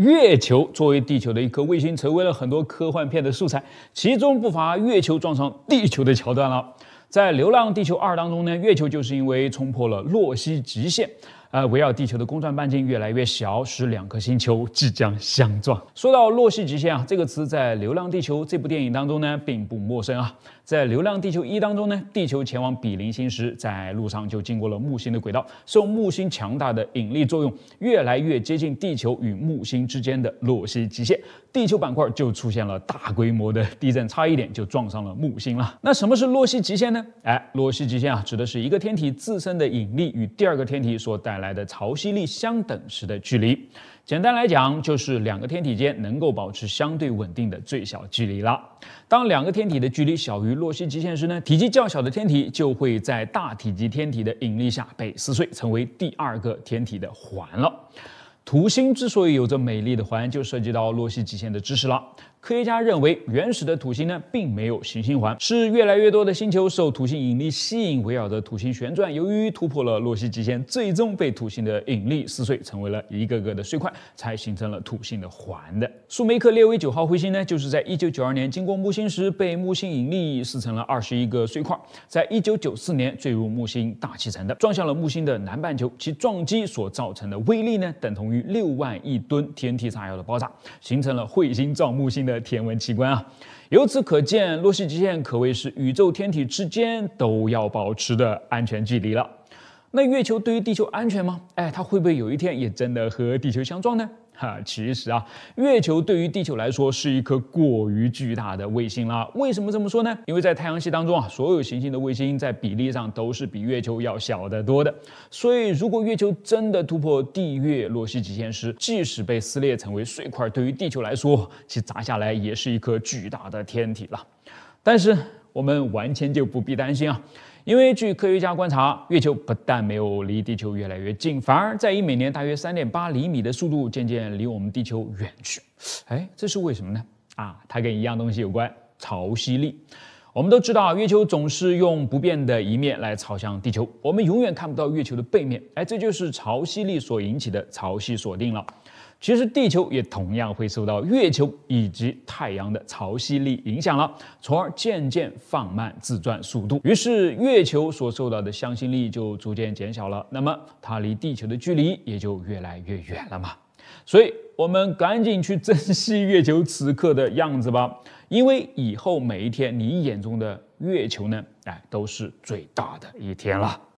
月球作为地球的一颗卫星，成为了很多科幻片的素材，其中不乏月球撞上地球的桥段了。在《流浪地球二》当中呢，月球就是因为冲破了洛希极限。呃，围绕地球的公转半径越来越小，使两颗星球即将相撞。说到洛希极限啊，这个词在《流浪地球》这部电影当中呢，并不陌生啊。在《流浪地球一》当中呢，地球前往比邻星时，在路上就经过了木星的轨道，受木星强大的引力作用，越来越接近地球与木星之间的洛希极限，地球板块就出现了大规模的地震，差一点就撞上了木星了。那什么是洛希极限呢？哎，洛希极限啊，指的是一个天体自身的引力与第二个天体所带。来的潮汐力相等时的距离，简单来讲就是两个天体间能够保持相对稳定的最小距离了。当两个天体的距离小于洛希极限时呢，体积较小的天体就会在大体积天体的引力下被撕碎，成为第二个天体的环了。土星之所以有着美丽的环，就涉及到洛希极限的知识了。科学家认为，原始的土星呢并没有行星环，是越来越多的星球受土星引力吸引，围绕着土星旋转。由于突破了洛希极限，最终被土星的引力撕碎，成为了一个个的碎块，才形成了土星的环的。苏梅克列维九号彗星呢，就是在一九九二年经过木星时，被木星引力撕成了二十一个碎块，在一九九四年坠入木星大气层的，撞向了木星的南半球。其撞击所造成的威力呢，等同于六万亿吨 TNT 炸药的爆炸，形成了彗星撞木星的。的天文奇观啊！由此可见，洛希极限可谓是宇宙天体之间都要保持的安全距离了。那月球对于地球安全吗？哎，它会不会有一天也真的和地球相撞呢？哈，其实啊，月球对于地球来说是一颗过于巨大的卫星了。为什么这么说呢？因为在太阳系当中啊，所有行星的卫星在比例上都是比月球要小得多的。所以，如果月球真的突破地月洛希极限时，即使被撕裂成为碎块，对于地球来说，其砸下来也是一颗巨大的天体了。但是，我们完全就不必担心啊。因为据科学家观察，月球不但没有离地球越来越近，反而在以每年大约三点八厘米的速度渐渐离我们地球远去。哎，这是为什么呢？啊，它跟一样东西有关——潮汐力。我们都知道，月球总是用不变的一面来朝向地球，我们永远看不到月球的背面。哎，这就是潮汐力所引起的潮汐锁定了。其实地球也同样会受到月球以及太阳的潮汐力影响了，从而渐渐放慢自转速度。于是月球所受到的向心力就逐渐减小了，那么它离地球的距离也就越来越远了嘛。所以，我们赶紧去珍惜月球此刻的样子吧，因为以后每一天你眼中的月球呢，哎，都是最大的一天了。